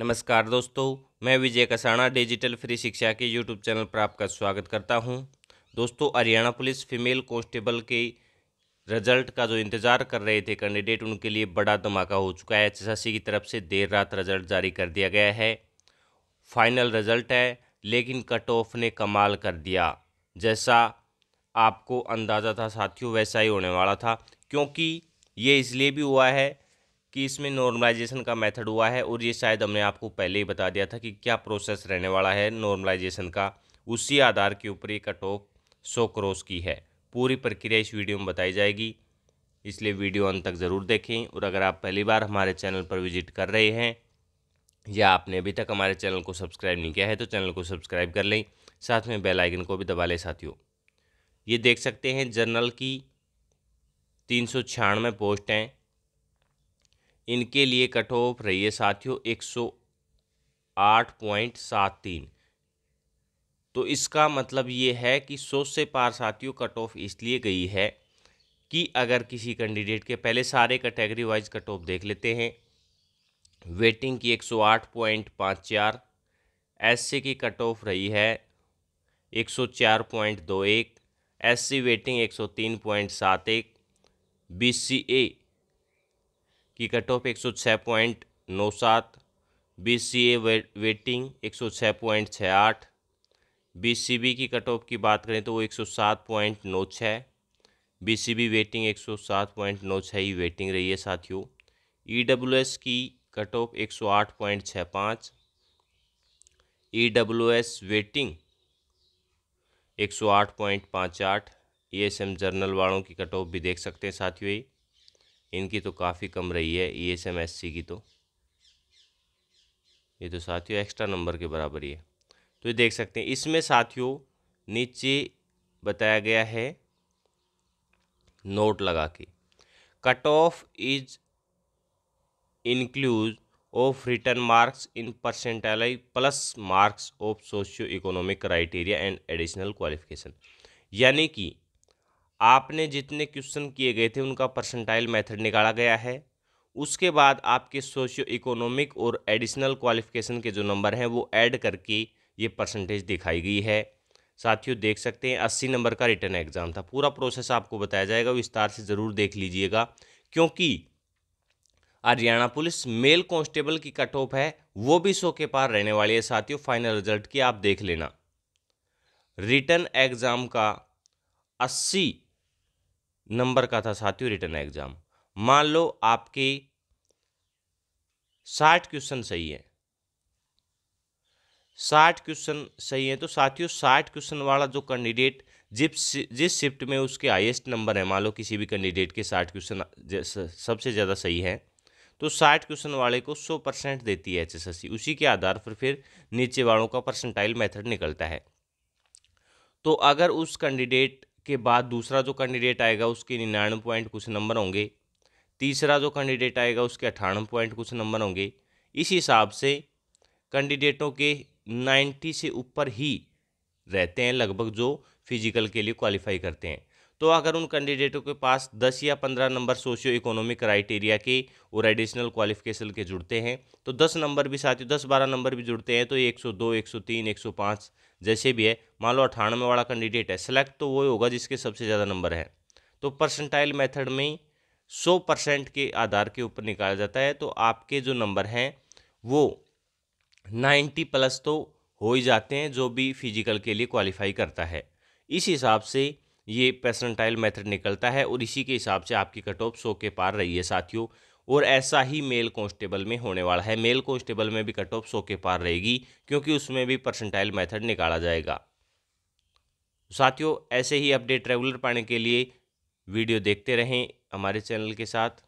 नमस्कार दोस्तों मैं विजय कसाणा डिजिटल फ्री शिक्षा के यूट्यूब चैनल पर आपका स्वागत करता हूं दोस्तों हरियाणा पुलिस फीमेल कांस्टेबल के रिजल्ट का जो इंतज़ार कर रहे थे कैंडिडेट उनके लिए बड़ा धमाका हो चुका है एच की तरफ से देर रात रिजल्ट जारी कर दिया गया है फाइनल रिजल्ट है लेकिन कट ऑफ ने कमाल कर दिया जैसा आपको अंदाज़ा था साथियों वैसा ही होने वाला था क्योंकि ये इसलिए भी हुआ है कि इसमें नॉर्मलाइजेशन का मेथड हुआ है और ये शायद हमने आपको पहले ही बता दिया था कि क्या प्रोसेस रहने वाला है नॉर्मलाइजेशन का उसी आधार के ऊपर ये कट ऑफ सो क्रॉस की है पूरी प्रक्रिया इस वीडियो में बताई जाएगी इसलिए वीडियो अंत तक ज़रूर देखें और अगर आप पहली बार हमारे चैनल पर विजिट कर रहे हैं या आपने अभी तक हमारे चैनल को सब्सक्राइब नहीं किया है तो चैनल को सब्सक्राइब कर लें साथ में बेल आइकन को भी दबा लें साथियों ये देख सकते हैं जर्नल की तीन सौ छियानवे पोस्ट हैं इनके लिए कट ऑफ रही है साथियों एक सौ आठ पॉइंट सात तीन तो इसका मतलब ये है कि सौ से पार साथियों कट ऑफ इसलिए गई है कि अगर किसी कैंडिडेट के पहले सारे कैटेगरी वाइज कट ऑफ देख लेते हैं वेटिंग की एक सौ आठ पॉइंट पाँच चार एस सी की कट ऑफ रही है एक सौ चार पॉइंट दो एक एस सी वेटिंग एक सौ तीन पॉइंट सात एक बी सी ए की कट ऑफ एक सौ छः पॉइंट नौ सात बी सी ए वेटिंग एक सौ छः पॉइंट छः आठ बी सी बी की कट ऑफ की बात करें तो वो एक सौ सात पॉइंट नौ छः बी सी बी वेटिंग एक सौ सात पॉइंट नौ छः ही वेटिंग रही है साथियों ई डब्ल्यू एस की कट ऑफ एक सौ आठ पॉइंट छः पाँच ई डब्ल्यू एस वेटिंग एक सौ आठ पॉइंट पाँच आठ ई एस एम जर्नल वालों की कट ऑफ भी देख सकते हैं साथियों इनकी तो काफ़ी कम रही है E S M S C की तो ये तो साथियों एक्स्ट्रा नंबर के बराबर ही है तो ये देख सकते हैं इसमें साथियों नीचे बताया गया है नोट लगा के cut off is inclusive of written marks in percentile plus marks of socio economic criteria and additional qualification यानी कि आपने जितने क्वेश्चन किए गए थे उनका परसेंटाइल मेथड निकाला गया है उसके बाद आपके सोशियो इकोनॉमिक और एडिशनल क्वालिफिकेशन के जो नंबर हैं वो ऐड करके ये परसेंटेज दिखाई गई है साथियों देख सकते हैं अस्सी नंबर का रिटर्न एग्ज़ाम था पूरा प्रोसेस आपको बताया जाएगा विस्तार से ज़रूर देख लीजिएगा क्योंकि हरियाणा पुलिस मेल कांस्टेबल की कट ऑफ है वो भी सो के पार रहने वाली है साथियों फाइनल रिजल्ट की आप देख लेना रिटर्न एग्ज़ाम का अस्सी नंबर का था साथियों रिटर्न एग्जाम मान लो आपके साठ क्वेश्चन सही है साठ क्वेश्चन सही है तो साथियों साठ क्वेश्चन वाला जो कैंडिडेट जिस जिस शिफ्ट में उसके हाईएस्ट नंबर है मान लो किसी भी कैंडिडेट के साठ क्वेश्चन सबसे ज़्यादा सही है तो साठ क्वेश्चन वाले को सौ परसेंट देती है एच उसी के आधार पर फिर नीचे वालों का परसेंटाइल मेथड निकलता है तो अगर उस कैंडिडेट उसके बाद दूसरा जो कैंडिडेट आएगा उसके निन्यानवे पॉइंट कुछ नंबर होंगे तीसरा जो कैंडिडेट आएगा उसके अठानवे पॉइंट कुछ नंबर होंगे इस हिसाब से कैंडिडेटों के नाइन्टी से ऊपर ही रहते हैं लगभग जो फिजिकल के लिए क्वालिफाई करते हैं तो अगर उन कैंडिडेटों के पास दस या पंद्रह नंबर सोशियो इकोनॉमिक क्राइटेरिया के और एडिशनल क्वालिफिकेशन के जुड़ते हैं तो दस नंबर भी साथ ही दस बारह नंबर भी जुड़ते हैं तो एक सौ दो एक सौ तीन एक सौ पाँच जैसे भी है मान लो अठानवे वाला कैंडिडेट है सेलेक्ट तो वही होगा जिसके सबसे ज़्यादा नंबर है तो परसेंटाइल मेथड में सौ परसेंट के आधार के ऊपर निकाला जाता है तो आपके जो नंबर हैं वो नाइन्टी प्लस तो हो ही जाते हैं जो भी फिजिकल के लिए क्वालिफाई करता है इस हिसाब से ये पर्सनटाइल मेथड निकलता है और इसी के हिसाब से आपकी कट ऑफ सौ के पार रही है साथियों और ऐसा ही मेल कॉन्स्टेबल में होने वाला है मेल कॉन्स्टेबल में भी कट ऑफ सौ के पार रहेगी क्योंकि उसमें भी पर्सनटाइल मेथड निकाला जाएगा साथियों ऐसे ही अपडेट रेगुलर पाने के लिए वीडियो देखते रहें हमारे चैनल के साथ